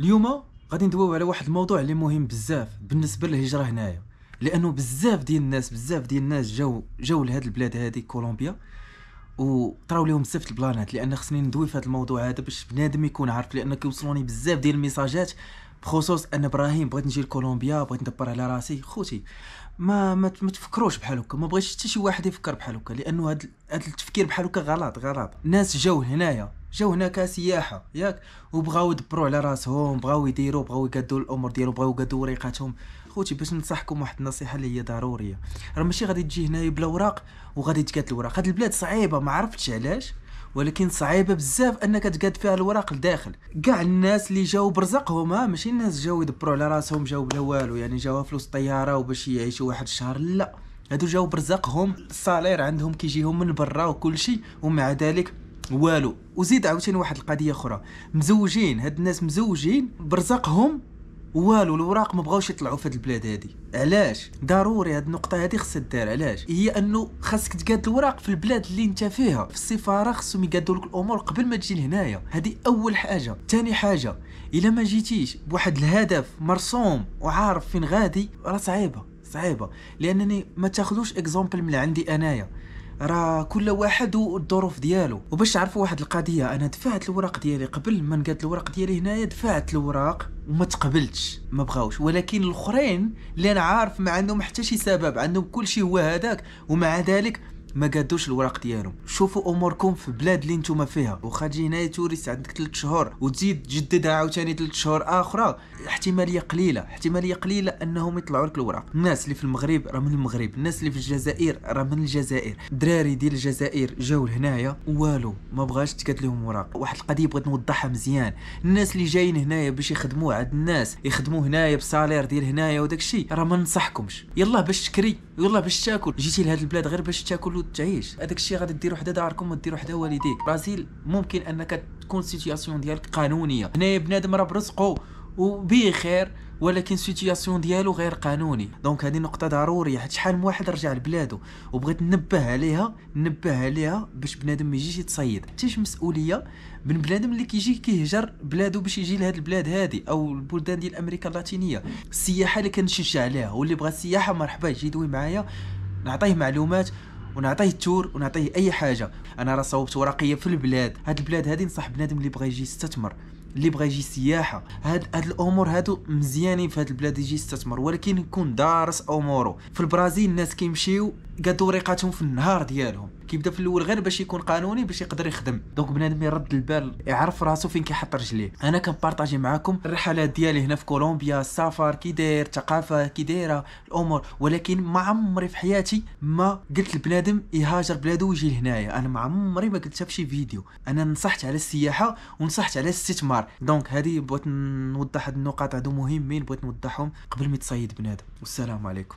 اليوم غادي ندويو على واحد الموضوع اللي مهم بزاف بالنسبه للهجره هنايا لانه بزاف ديال الناس بزاف ديال الناس جاو جاو لهاد البلاد هذه كولومبيا وطراو لهم بزاف البلانات لان خصني ندوي في هذا الموضوع هذا باش بنادم يكون عارف لان كيوصلوني بزاف ديال الميساجات بخصوص ان ابراهيم بغيت نجي لكولومبيا بغيت ندبر على راسي خوتي ما ما تفكروش بحال هكا ما بغيتش حتى شي واحد يفكر بحال هكا لانه هذا التفكير بحال هكا غلط غلط الناس جاو هنايا جاو هنا كسياحه ياك وبغاو يدبروا على راسهم بغاو يديروا بغاو يقادوا الامور ديالهم بغاو يقادوا وريقاتهم خوتي باش ننصحكم واحد النصيحه اللي هي ضروريه راه ماشي غادي تجي هنايا بلا اوراق وغادي تقاد الاوراق هاد البلاد صعيبه ما عرفتش علاش ولكن صعيبه بزاف انك تقاد فيها الوراق لداخل كاع الناس اللي جاو برزقهم ها ماشي الناس جاو يدبروا على راسهم جاو بلا والو يعني جاو فلوس طياره وباش يعيشوا واحد الشهر لا هادو جاو برزقهم الصالير عندهم كيجيهم من برا وكل شيء ومع ذلك والو وزيد عاوتاني واحد القضيه اخرى مزوجين هاد الناس مزوجين برزقهم والو الوراق ما بغاوش يطلعوا في هاد البلاد هادي علاش ضروري هاد النقطه هادي خصها دار علاش هي انه خاصك تقاد الوراق في البلاد اللي انت فيها في السفاره خصهم يقادوا لك الامور قبل ما تجي لهنايا هادي اول حاجه ثاني حاجه الا ما جيتيش بواحد الهدف مرسوم وعارف فين غادي راه صعيبه صعيبه لانني ما تاخذوش اكزومبل من عندي انايا راه كل واحد والظروف ديالو وباش تعرفوا واحد القضيه انا دفعت الوراق ديالي قبل ما نقاد الوراق ديالي هنايا دفعت الوراق وما تقبلتش ما بغاوش ولكن الاخرين اللي انا عارف ما عندهم حتى شي سبب عندهم كل شيء هو هذاك ومع ذلك ما قادوش الوراق ديالهم شوفوا اموركم في بلاد اللي نتوما فيها واخا تجي هنايا توريست عندك 3 شهور وتزيد تجددها عاوتاني 3 شهور اخرى احتماليه قليله احتماليه قليله انهم يطلعوا لك الوراق الناس اللي في المغرب راه من المغرب الناس اللي في الجزائر راه من الجزائر دراري ديال الجزائر جاو لهنايا والو ما بغاش تكات لهم وراق واحد القضيه بغيت نوضحها مزيان الناس اللي جايين هنايا باش يخدموا عند الناس يخدموا هنايا بسالير ديال هنايا وداك الشيء راه ما ننصحكمش يلا باش تكري يلا باش تاكل جيتي لهاد البلاد غير باش تاكل تعيش هذاك الشيء غادي ديروا حدا داركم وديروا حدا والديك برازيل ممكن انك تكون سيتياسيون ديالك قانونيه هنا بنادم راه برزقو وبخير ولكن سيتياسيون ديالو غير قانوني دونك هذه نقطه ضروريه حيت شحال من واحد رجع لبلادو وبغيت ننبه عليها ننبه عليها باش بنادم ما يجيش يتصيد حتىش مسؤوليه من بنادم اللي كيجي كيهجر بلادو باش يجي لهاد البلاد هادي او البلدان ديال امريكا اللاتينيه السياحه اللي كنشجع عليها واللي بغى السياحه مرحبا يجي يدوي معايا نعطيه معلومات ونعطيه التور ونعطيه اي حاجه انا راه صوبت ورقيه في البلاد هاد البلاد هادي نصح بنادم اللي بغى يجي يستثمر اللي بغى يجي سياحه هاد هاد الامور هادو مزيانين في هاد البلاد يجي يستثمر ولكن يكون دارس اموره في البرازيل الناس كيمشيو قادوا ريقاتهم في النهار ديالهم كيبدا في الاول غير باش يكون قانوني باش يقدر يخدم دونك بنادم يرد البال يعرف راسو فين كيحط رجليه انا كنبارطاجي معاكم الرحلات ديالي هنا في كولومبيا السفر كي داير الثقافه كي دايره الامور ولكن ما عمري في حياتي ما قلت لبنادم يهاجر بلادو ويجي لهنايا انا ما عمري ما قلتها في شي فيديو انا نصحت على السياحه ونصحت على الاستثمار دونك هذه بغيت نوضح هاد النقاط هادو مهمين بغيت نوضحهم قبل ما تصيد بنادم والسلام عليكم